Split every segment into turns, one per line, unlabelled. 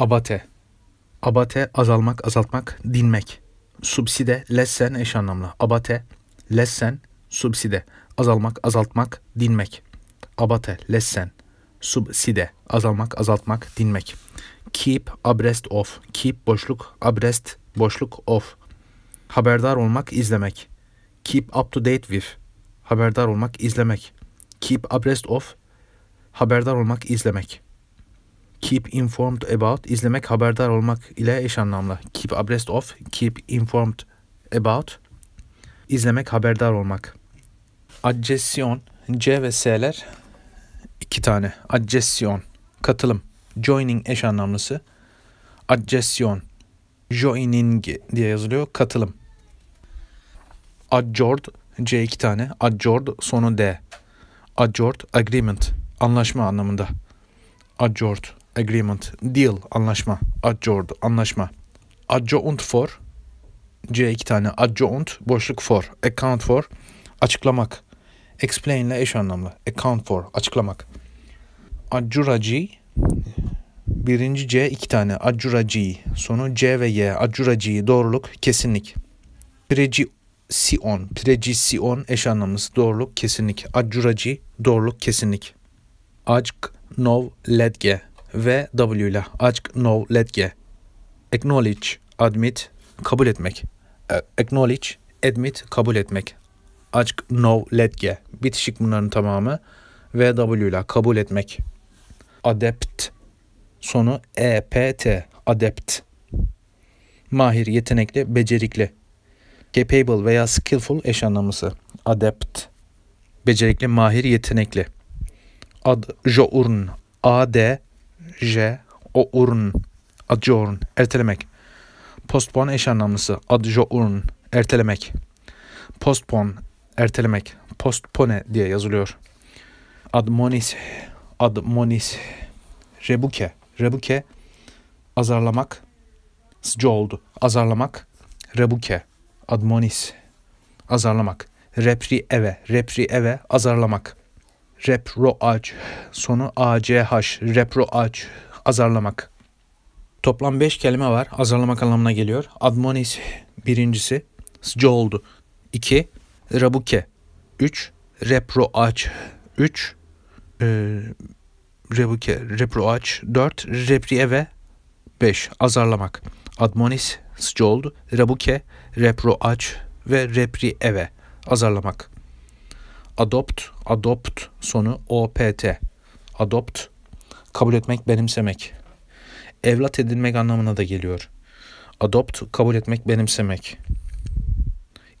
Abate. Abate azalmak, azaltmak, dinmek. Subside, lessen eş anlamlı. Abate, lessen, subside. Azalmak, azaltmak, dinmek. Abate, lessen, subside. Azalmak, azaltmak, dinmek. Keep abreast of. Keep boşluk, abreast boşluk of. Haberdar olmak, izlemek. Keep up to date with. Haberdar olmak, izlemek. Keep abreast of. Haberdar olmak, izlemek keep informed about izlemek, haberdar olmak ile eş anlamlı. Keep abreast of, keep informed about izlemek, haberdar olmak. Adjesyon C ve S'ler iki tane. Adjesyon katılım. Joining eş anlamlısı. Adjesyon joining diye yazılıyor. Katılım. Adjourn C iki tane. Adjourn sonu D. Adjourn agreement anlaşma anlamında. Adjourn agreement, deal, anlaşma, adjourned, anlaşma. Adjoint for, C iki tane adjoint, boşluk for, account for, açıklamak. Explain ile eş anlamlı. Account for, açıklamak. Adjuraci, birinci C iki tane adjuraci, sonu C ve Y, adjuraci, doğruluk, kesinlik. Preci Sion, precisyon eş anlamlısı doğruluk kesinlik. Acuraci doğruluk kesinlik. Ack nov ledge ve W ile acknowledge, letge. Acknowledge, admit, kabul etmek. E, acknowledge, admit, kabul etmek. no Acknowledge, bitişik bunların tamamı ve W ile kabul etmek. Adept, sonu EPT, adept. Mahir, yetenekli, becerikli. Capable veya skillful eş anlamlısı. Adept, becerikli, mahir, yetenekli. Adjourn, D j, ourn, adjourn, ertelemek. Postpone eş anlamlısı, adjourn, ertelemek. Postpone, ertelemek. Postpone diye yazılıyor. Admonis, admonis, rebuke, rebuke, azarlamak, oldu azarlamak, rebuke, admonis, azarlamak. Repri eve, repri eve, azarlamak repro sonu ACH repro azarlamak. Toplam 5 kelime var. Azarlamak anlamına geliyor. Admonis birincisi sco oldu. 2 rabuke 3 repro aç 3 e, rebuke repro aç 4 repriye ve 5 azarlamak. Admonis sco oldu. Rabuke repro ve repri eve azarlamak adopt, adopt sonu opt. Adopt kabul etmek, benimsemek. Evlat edinmek anlamına da geliyor. Adopt kabul etmek, benimsemek.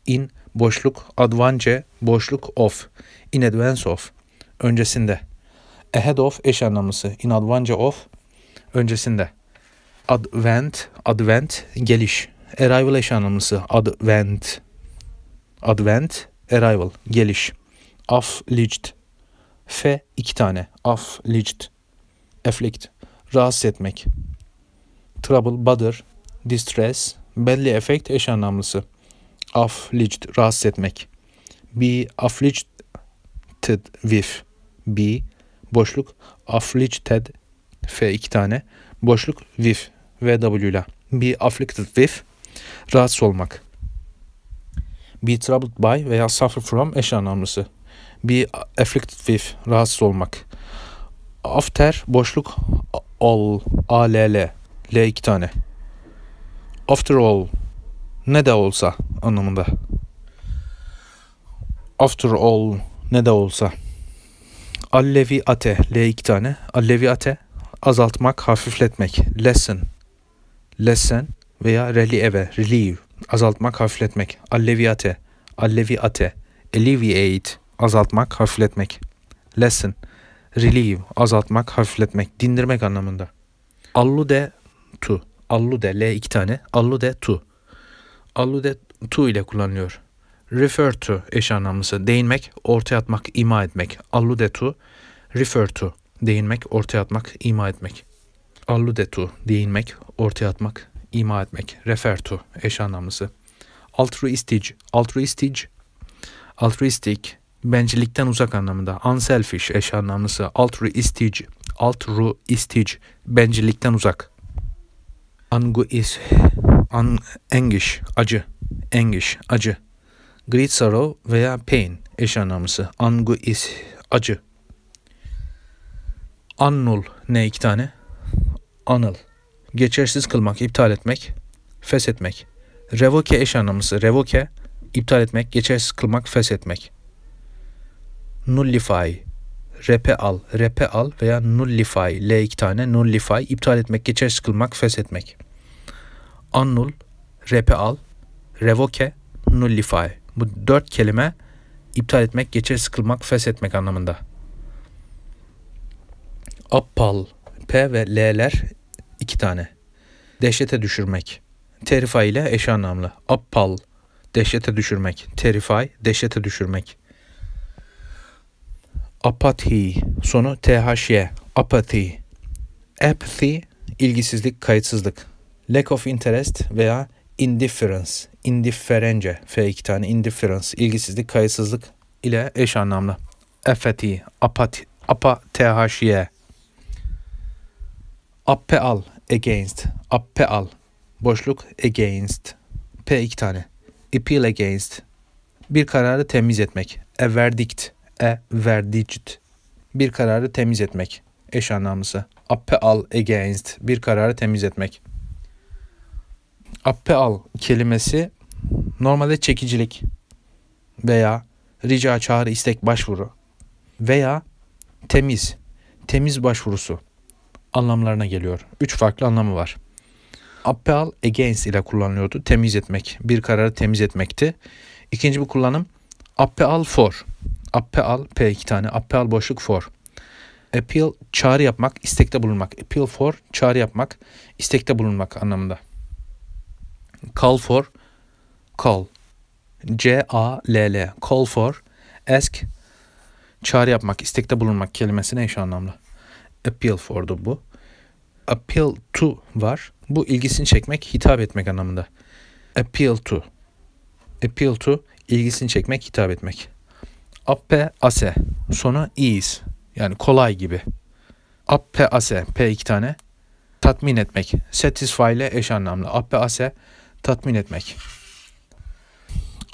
In boşluk advance boşluk of in advance of öncesinde. Ahead of eş anlamlısı. In advance of öncesinde. Advent, advent geliş. Arrival eş anlamlısı. Advent. Advent, arrival, geliş aflict. F iki tane. Aflict. Afflict. Rahatsız etmek. Trouble, bother, distress, belli efekt eş anlamlısı. Afflict, rahatsız etmek. Be afflicted with. Be, boşluk, afflicted, F iki tane, boşluk, with, w ile. Be afflicted with, rahatsız olmak. Be troubled by veya suffer from eş anlamlısı be afflicted with rahatsız olmak. After boşluk all a l l l iki tane. After all ne de olsa anlamında. After all ne de olsa. Allevi ate l iki tane. Allevi ate azaltmak, hafifletmek. Lessen lessen veya relieve, relieve azaltmak, hafifletmek. Alleviate, alleviate, alleviate azaltmak, hafifletmek. Lessen, relieve, azaltmak, hafifletmek, dindirmek anlamında. Allude to, allude l iki tane, allude to, Allude to ile kullanılıyor. Refer to eş anlamlısı değinmek, ortaya atmak, ima etmek. Allude to, refer to değinmek, ortaya atmak, ima etmek. Allude to değinmek, ortaya atmak, ima etmek. Refer to eş anlamlısı. Altruistic, altruistic, altruistic bencillikten uzak anlamında unselfish eş anlamlısı altruistic altruistic bencillikten uzak anguish an anguish acı anguish acı great sorrow veya pain eş anlamlısı anguish acı annul ne iki tane anıl geçersiz kılmak iptal etmek feshetmek revoke eş anlamlısı revoke iptal etmek geçersiz kılmak feshetmek nullify rep'e al, rep'e al veya nullify, l iki tane nullify, iptal etmek, geçersiz kılmak, feshetmek. Annul, rep'e al, revoke, nullify. Bu dört kelime iptal etmek, geçersiz kılmak, feshetmek anlamında. Appal, p ve l'ler iki tane. Dehşete düşürmek. Terrify ile eş anlamlı. Appal, dehşete düşürmek. Terrify, dehşete düşürmek apathy sonu THY apathy apathy ilgisizlik kayıtsızlık lack of interest veya indifference indifference f iki tane indifference ilgisizlik kayıtsızlık ile eş anlamlı apathy apati apa THY appeal against appeal boşluk against p iki tane appeal against bir kararı temiz etmek a verdict e verdicit bir kararı temiz etmek. Eş anlamlısı. Appeal against bir kararı temiz etmek. Appeal kelimesi normalde çekicilik veya rica çağrı istek başvuru veya temiz temiz başvurusu anlamlarına geliyor. Üç farklı anlamı var. Appeal against ile kullanılıyordu. Temiz etmek. Bir kararı temiz etmekti. İkinci bir kullanım appeal for Appeal, P iki tane. Appeal al boşluk for. Appeal çağrı yapmak, istekte bulunmak. Appeal for çağrı yapmak, istekte bulunmak anlamında. Call for call. C A L L. Call for ask çağrı yapmak, istekte bulunmak kelimesine eş anlamlı. Appeal for'du bu. Appeal to var. Bu ilgisini çekmek, hitap etmek anlamında. Appeal to. Appeal to ilgisini çekmek, hitap etmek. Appe ase. Sonu is, Yani kolay gibi. Appe ase. P iki tane. Tatmin etmek. Satisfy ile eş anlamlı. Appe ase. Tatmin etmek.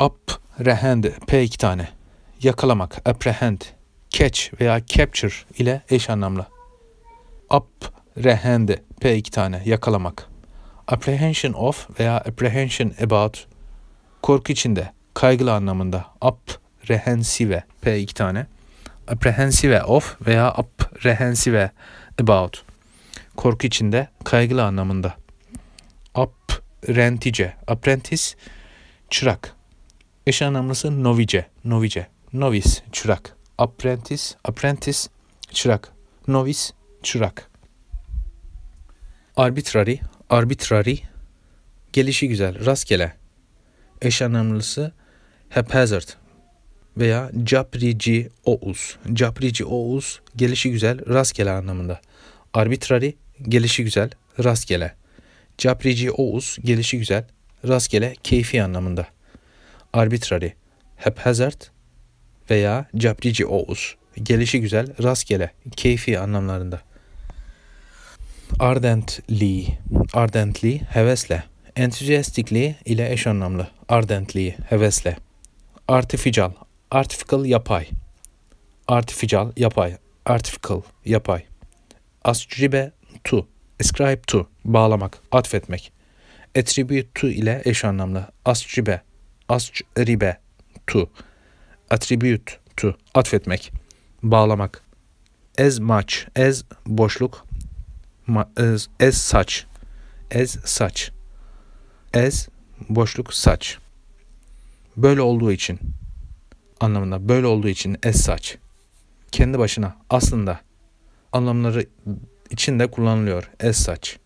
Up rehend. P iki tane. Yakalamak. Apprehend. Catch veya capture ile eş anlamlı. Up rehend. P iki tane. Yakalamak. Apprehension of veya apprehension about. Korku içinde. Kaygılı anlamında. Up apprehensive p iki tane apprehensive of veya apprehensive about korku içinde kaygılı anlamında apprentice apprentice çırak eş anlamlısı novice novice novis çırak apprentice apprentice çırak novis çırak arbitrary arbitrary gelişi güzel rastgele eş anlamlısı haphazard veya Caprici Oğuz. Caprici Oğuz gelişi güzel rastgele anlamında. Arbitrary gelişi güzel rastgele. Caprici Oğuz gelişi güzel rastgele keyfi anlamında. Arbitrary haphazard veya Caprici Oğuz gelişi güzel rastgele keyfi anlamlarında. Ardently, ardently hevesle, enthusiastically ile eş anlamlı. Ardently hevesle. Artificial Artificial yapay. Artificial yapay. Artificial yapay. Ascribe to. Ascribe to. Bağlamak. Atfetmek. Attribute to ile eş anlamlı. Ascribe. Ascribe to. Attribute to. Atfetmek. Bağlamak. As much. As boşluk. Ma, as, as such. As such. As boşluk such. Böyle olduğu için anlamında böyle olduğu için es saç kendi başına aslında anlamları içinde kullanılıyor es saç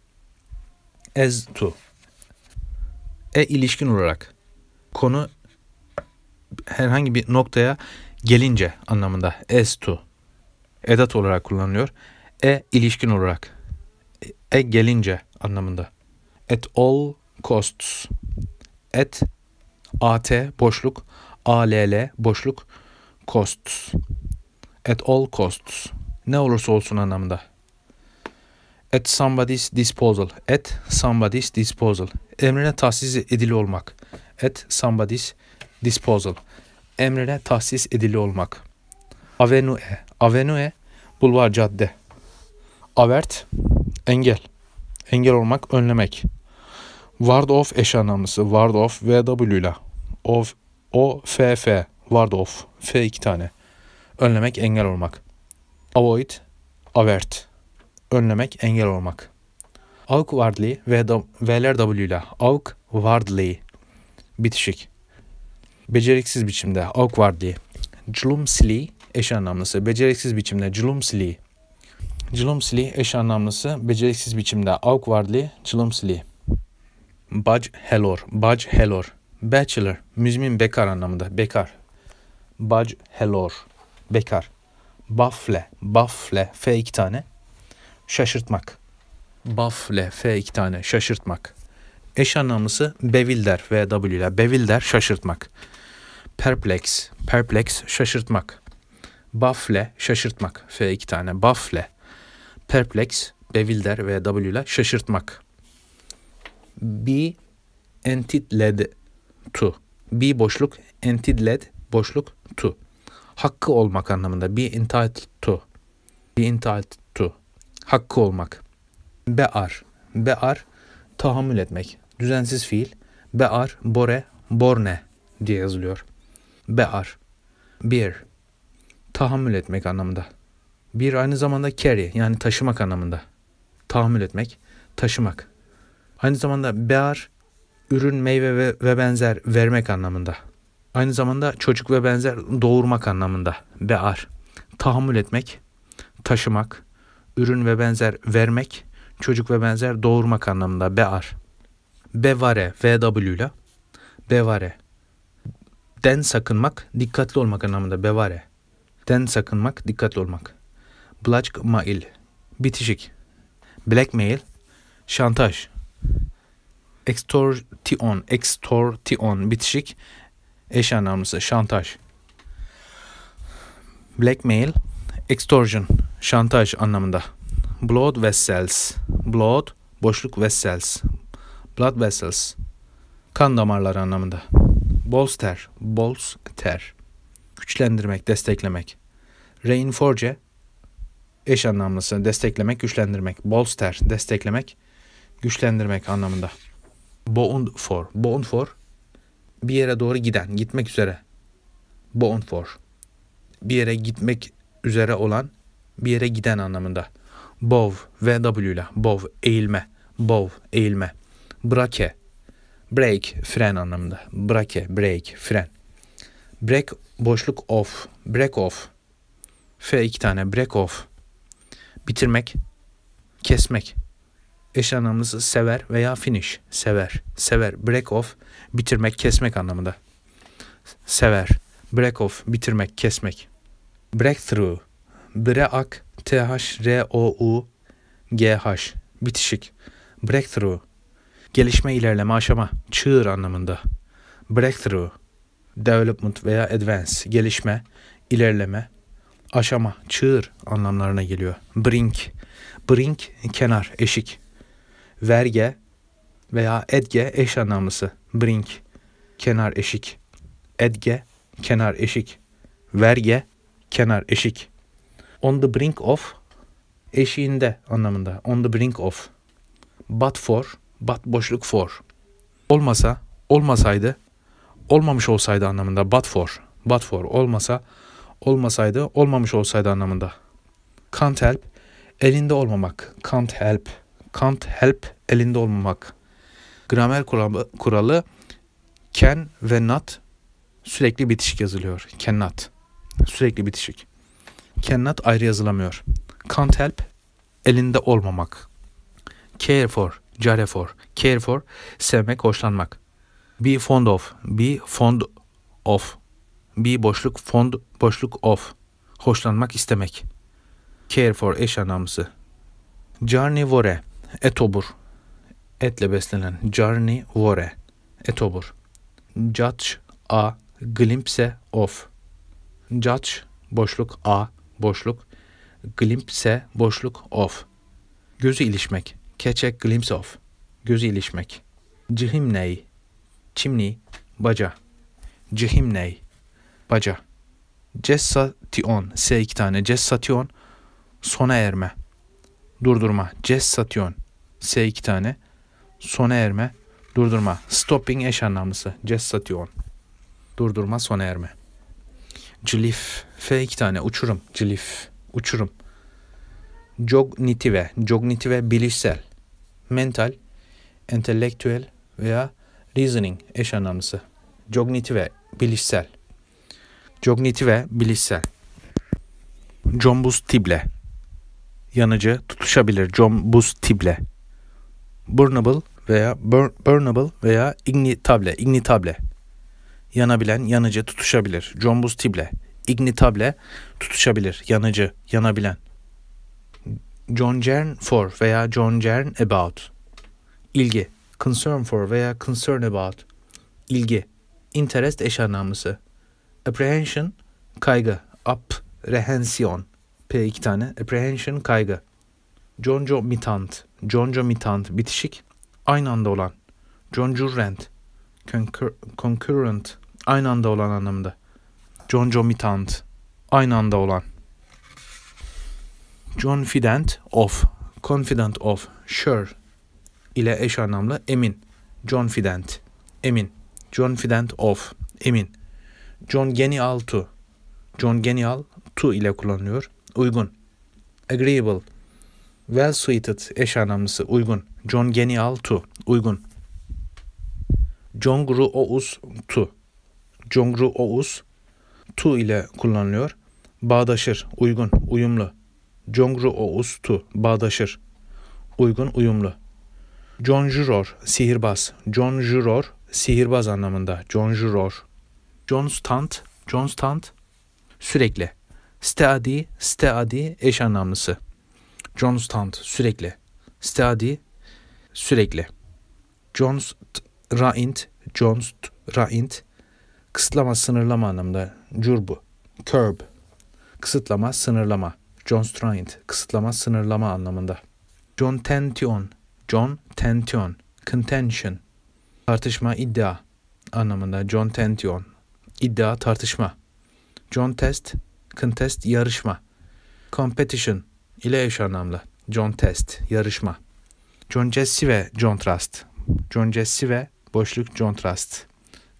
as to e ilişkin olarak konu herhangi bir noktaya gelince anlamında as to edat olarak kullanılıyor. E ilişkin olarak e gelince anlamında. At all costs. At at boşluk all boşluk costs. At all costs. Ne olursa olsun anlamda At somebody's disposal. At somebody's disposal. Emrine tahsis edili olmak. At somebody's disposal. Emrine tahsis edili olmak. Avenue. Avenue bulvar cadde. Avert engel. Engel olmak, önlemek. Ward of eş anlamlısı. Ward of VW ile. Of o F F vardı of. F iki tane. Önlemek, engel olmak. Avoid, avert. Önlemek, engel olmak. Awkwardly ve V'ler W ile. Awkwardly. Bitişik. Beceriksiz biçimde. Awkwardly. Clumsily eş anlamlısı. Beceriksiz biçimde. Clumsily. Clumsily eş anlamlısı. Beceriksiz biçimde. Awkwardly. Clumsily. Budge helor. Budge helor. Bachelor, müzmin bekar anlamında. Bekar. Bac helor, bekar. baffle baffle f iki tane. Şaşırtmak. baffle f iki tane, şaşırtmak. Eş anlamlısı bevilder v w ile bevilder şaşırtmak. Perplex, perplex şaşırtmak. baffle şaşırtmak. F iki tane baffle Perplex, bevilder v w ile şaşırtmak. Be entitled, to. Be boşluk entitled boşluk to. Hakkı olmak anlamında be entitled to. Be entitled to. Hakkı olmak. Bear. Bear tahammül etmek. Düzensiz fiil. Bear, bore, borne diye yazılıyor. Bear. bir, Tahammül etmek anlamında. Bir aynı zamanda carry yani taşımak anlamında. Tahammül etmek, taşımak. Aynı zamanda bear ürün, meyve ve, ve benzer vermek anlamında. Aynı zamanda çocuk ve benzer doğurmak anlamında. Bear. Tahammül etmek, taşımak, ürün ve benzer vermek, çocuk ve benzer doğurmak anlamında. Bear. Bevare, VW ile. Bevare. Den sakınmak, dikkatli olmak anlamında. Bevare. Den sakınmak, dikkatli olmak. Blackmail, bitişik. Blackmail, şantaj extortion, extortion bitişik eş anlamlısı şantaj. Blackmail, extortion, şantaj anlamında. Blood vessels, blood boşluk vessels, blood vessels kan damarları anlamında. Bolster, bolster güçlendirmek, desteklemek. Reinforce eş anlamlısı desteklemek, güçlendirmek. Bolster desteklemek, güçlendirmek anlamında. Bound for. Bound for bir yere doğru giden, gitmek üzere. Bound for. Bir yere gitmek üzere olan, bir yere giden anlamında. Bow, VW ile. bow eğilme. bow eğilme. Brake. Break fren anlamında. Brake, break, fren. Break boşluk off. Break off. F iki tane. Break off. Bitirmek. Kesmek eş anlamlısı sever veya finish sever. Sever break off bitirmek kesmek anlamında. Sever break off bitirmek kesmek. Breakthrough break t h r o u g h bitişik. Breakthrough gelişme ilerleme aşama çığır anlamında. Breakthrough development veya advance gelişme ilerleme aşama çığır anlamlarına geliyor. Brink brink kenar eşik verge veya edge eş anlamlısı. Brink, kenar eşik. Edge, kenar eşik. Verge, kenar eşik. On the brink of, eşiğinde anlamında. On the brink of. But for, but boşluk for. Olmasa, olmasaydı, olmamış olsaydı anlamında. But for, but for. Olmasa, olmasaydı, olmamış olsaydı anlamında. Can't help, elinde olmamak. Can't help can't help elinde olmamak. Gramer kuralı can ve not sürekli bitişik yazılıyor. Cannot. Sürekli bitişik. Cannot ayrı yazılamıyor. Can't help elinde olmamak. Care for, care for, care for sevmek, hoşlanmak. Be fond of, be fond of. Be boşluk fond boşluk of. Hoşlanmak istemek. Care for eş anlamlısı. Carnivore etobur, etle beslenen Jarni Vore, etobur. Judge a glimpse of. Judge boşluk a boşluk glimpse boşluk of. Gözü ilişmek. Keçek glimpse of. Gözü ilişmek. Cihimney. Çimni. Baca. Cihimney. Baca. Cessation. S iki tane. Cessation. Sona erme durdurma. Cessation. S iki tane. Sona erme, durdurma. Stopping eş anlamlısı. Cessation. Durdurma, sona erme. Cilif. F iki tane. Uçurum. Cilif. Uçurum. Cognitive. Cognitive bilişsel. Mental. Entelektüel veya reasoning eş anlamlısı. Cognitive bilişsel. Cognitive bilişsel. Combus tible yanıcı tutuşabilir John Buz Tible. Burnable veya burn, burnable veya ignitable, ignitable. Yanabilen, yanıcı tutuşabilir. John Buz Tible. Ignitable tutuşabilir, yanıcı, yanabilen. John Cern for veya John Cern about. İlgi. Concern for veya concern about. İlgi. Interest eş anlamlısı. Apprehension, kaygı. Apprehension P iki tane. Apprehension kaygı. Jonjo mitant. Jonjo mitant bitişik. Aynı anda olan. Conjurant. Concur concurrent. Aynı anda olan anlamında. Jonjo mitant. Aynı anda olan. Confident of. Confident of. Sure. ile eş anlamlı emin. Confident. Emin. Confident of. Emin. John Genial to. John Genial to ile kullanılıyor uygun. Agreeable, well suited eş anlamlısı uygun. John Genial to uygun. John Jongru Oğuz to. John Jongru Oğuz to ile kullanılıyor. Bağdaşır, uygun, uyumlu. John Jongru Oğuz to bağdaşır. Uygun, uyumlu. John Juror sihirbaz. John Juror sihirbaz anlamında. John Juror. John Stunt, John Stunt sürekli Steady, steady eş anlamlısı. Constant sürekli. Steady sürekli. Const raint, const raint kısıtlama, sınırlama anlamında curbu. Curb kısıtlama, sınırlama. Const raint kısıtlama, sınırlama anlamında. John Tention, John Tention, contention tartışma, iddia anlamında. John Tention iddia, tartışma. John Test contest yarışma. Competition ile eş anlamlı. John Test yarışma. John Jesse ve John Trust. John Jesse ve boşluk John Trust.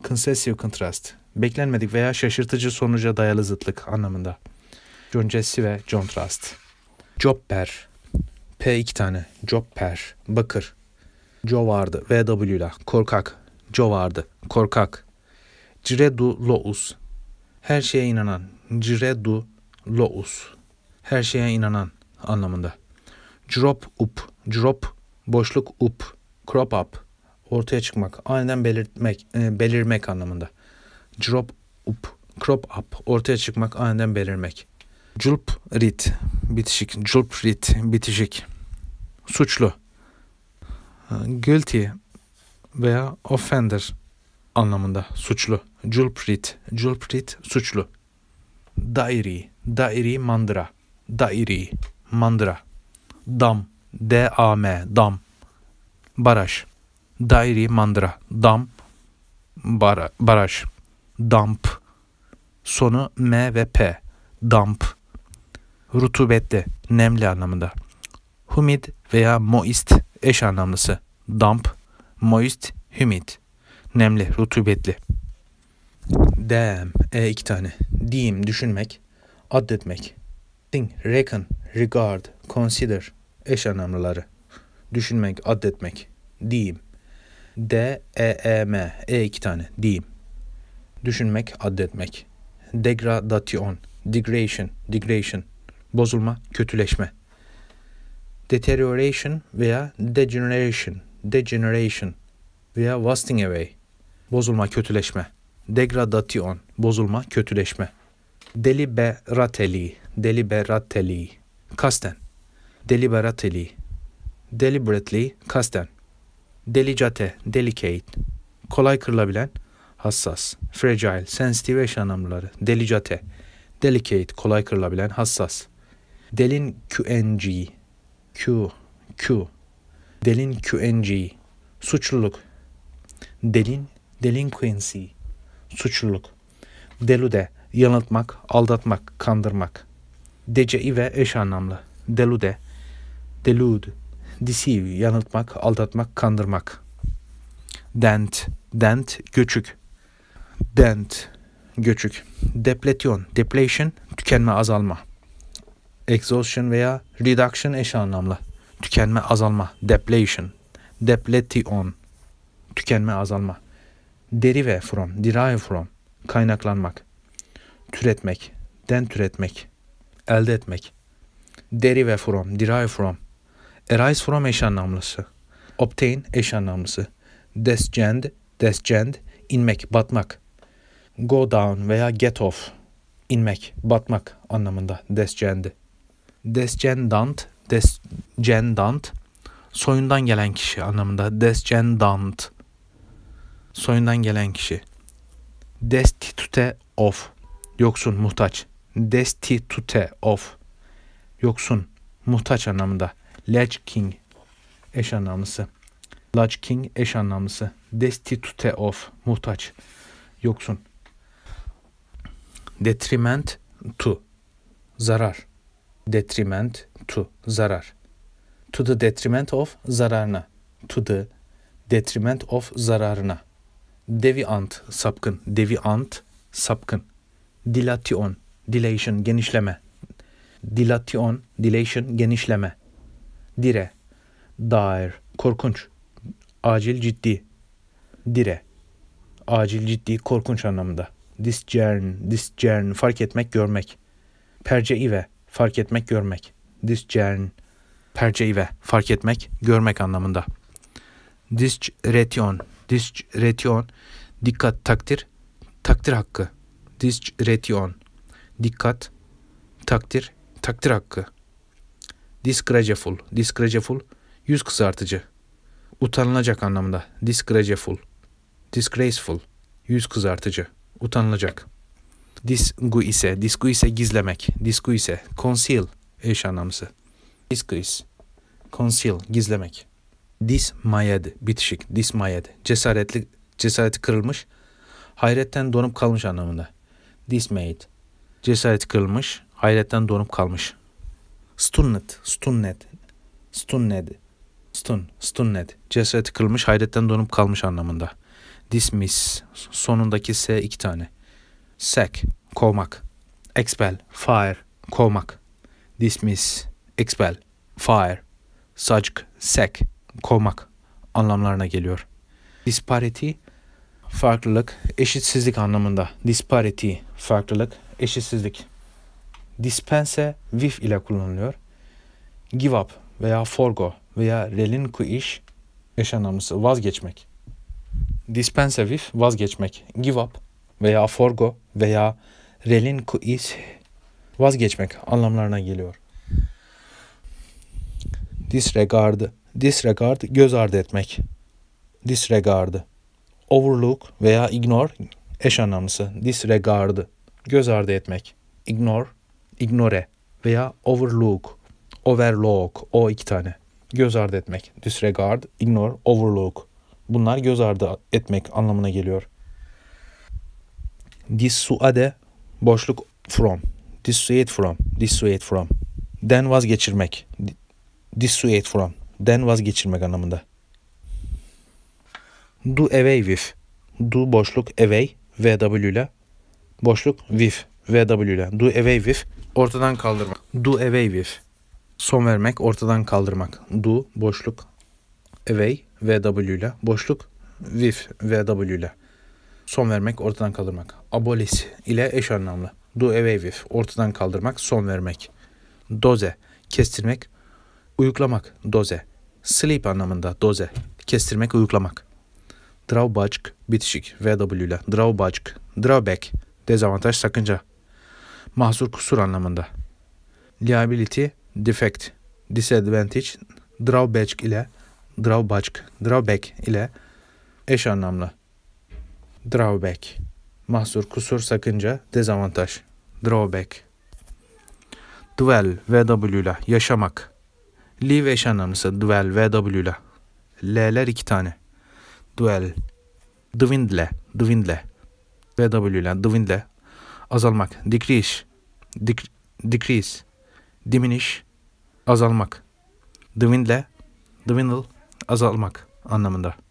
Concessive contrast. Beklenmedik veya şaşırtıcı sonuca dayalı zıtlık anlamında. John Jesse ve John Trust. Jobber. P iki tane. Jobber. Bakır. Joe vardı. VW ile. Korkak. Joe vardı. Korkak. Ciredu loos, Her şeye inanan. Ciredu Loos. Her şeye inanan anlamında. Drop up. Drop boşluk up. Crop up. Ortaya çıkmak. Aniden belirtmek, e, belirmek anlamında. Drop up. Crop up. Ortaya çıkmak, aniden belirmek. Culp rit. Bitişik. Culp rit. Bitişik. Suçlu. E, guilty veya offender anlamında suçlu. Culprit, culprit suçlu dairi, dairi mandıra, dairi mandıra, dam, D-A-M, dam, baraj, dairi mandıra, dam, bara, baraj, damp, sonu M ve P, damp, rutubetli, nemli anlamında. Humid veya moist eş anlamlısı, damp, moist, humid, nemli, rutubetli. Dem, E iki tane deem, düşünmek, addetmek. Think, reckon, regard, consider eş anlamlıları. Düşünmek, addetmek. Deem. D E E M E iki tane. Deem. Düşünmek, addetmek. Degradation, degradation, degradation. Bozulma, kötüleşme. Deterioration veya degeneration, degeneration veya wasting away. Bozulma, kötüleşme. Degradation, bozulma, kötüleşme deliberateli, deliberateli, kasten, deliberateli, deliberately, kasten, delicate, delicate, kolay kırılabilen, hassas, fragile, sensitive eş anlamları, delicate, delicate, kolay kırılabilen, hassas, delin qng, q, q, delin qng, suçluluk, delin, delinquency, suçluluk, delude, yanıltmak, aldatmak, kandırmak. Dece'i ve eş anlamlı. Delude, delude, deceive, yanıltmak, aldatmak, kandırmak. Dent, dent, göçük. Dent, göçük. Depletion, depletion, tükenme, azalma. Exhaustion veya reduction eş anlamlı. Tükenme, azalma, depletion, depletion, tükenme, azalma. Derive from, derive from, kaynaklanmak türetmek, den türetmek, elde etmek. Derive from, derive from. Arise from eş anlamlısı. Obtain eş anlamlısı. Descend, descend, inmek, batmak. Go down veya get off, inmek, batmak anlamında descendi. Descendant, descendant, soyundan gelen kişi anlamında descendant, soyundan gelen kişi. Destitute of, yoksun, muhtaç. Destitute of, yoksun, muhtaç anlamında. Ledge king, eş anlamlısı. Ledge king, eş anlamlısı. Destitute of, muhtaç, yoksun. Detriment to, zarar. Detriment to, zarar. To the detriment of, zararına. To the detriment of, zararına. Deviant, sapkın. Deviant, sapkın dilation, dilation genişleme. Dilation, dilation genişleme. Dire, dair, korkunç, acil ciddi. Dire, acil ciddi, korkunç anlamda, Discern, discern, fark etmek, görmek. Perceive, fark etmek, görmek. Discern, perceive, fark etmek, görmek anlamında. Discretion, discretion, dikkat, takdir, takdir hakkı discretion, dikkat, takdir, takdir hakkı. Disgraceful, disgraceful, yüz kızartıcı. Utanılacak anlamda. Disgraceful, disgraceful, yüz kızartıcı. Utanılacak. Disgu ise, disgu ise gizlemek. Disgu ise, conceal, eş anlamlısı. Disguise, conceal, gizlemek. Dismayed, bitişik, dismayed, cesaretli, cesareti kırılmış, hayretten donup kalmış anlamında. Dismayed. Cesaret kırılmış, hayretten donup kalmış. Stunned, stunned, stunned, stun, stunned. Cesaret kırılmış, hayretten donup kalmış anlamında. Dismiss, sonundaki S iki tane. Sack, kovmak. Expel, fire, kovmak. Dismiss, expel, fire, sack, sack, kovmak anlamlarına geliyor. Disparity, farklılık, eşitsizlik anlamında. Disparity, farklılık, eşitsizlik. Dispense, with ile kullanılıyor. Give up veya forgo veya relinquish eş anlamlısı vazgeçmek. Dispense with vazgeçmek. Give up veya forgo veya relinquish vazgeçmek anlamlarına geliyor. Disregard, disregard göz ardı etmek. Disregard overlook veya ignore eş anlamlısı disregard'ı göz ardı etmek. Ignore, ignore veya overlook, overlook o iki tane. Göz ardı etmek. Disregard, ignore, overlook. Bunlar göz ardı etmek anlamına geliyor. Dissuade boşluk from. Dissuade from. Dissuade from. Den vazgeçirmek. Dissuade from. Den vazgeçirmek anlamında do away with. Do boşluk away VW ile boşluk with VW ile do away with ortadan kaldırmak. Do away with son vermek, ortadan kaldırmak. Do boşluk away VW ile boşluk with VW ile son vermek, ortadan kaldırmak. Abolis ile eş anlamlı. Do away with ortadan kaldırmak, son vermek. Doze kestirmek, uyuklamak. Doze sleep anlamında doze kestirmek, uyuklamak. Drawback bitişik VW ile drawback, drawback dezavantaj sakınca. Mahsur kusur anlamında. Liability defect, disadvantage drawback ile drawback, drawback ile eş anlamlı. Drawback mahsur kusur sakınca dezavantaj drawback. Dwell VW ile yaşamak. Live eş anlamlısı dwell VW ile. L'ler iki tane duel, dwindle, dwindle, W ile dwindle, azalmak, decrease, decrease, diminish, azalmak, dwindle, dwindle, azalmak anlamında.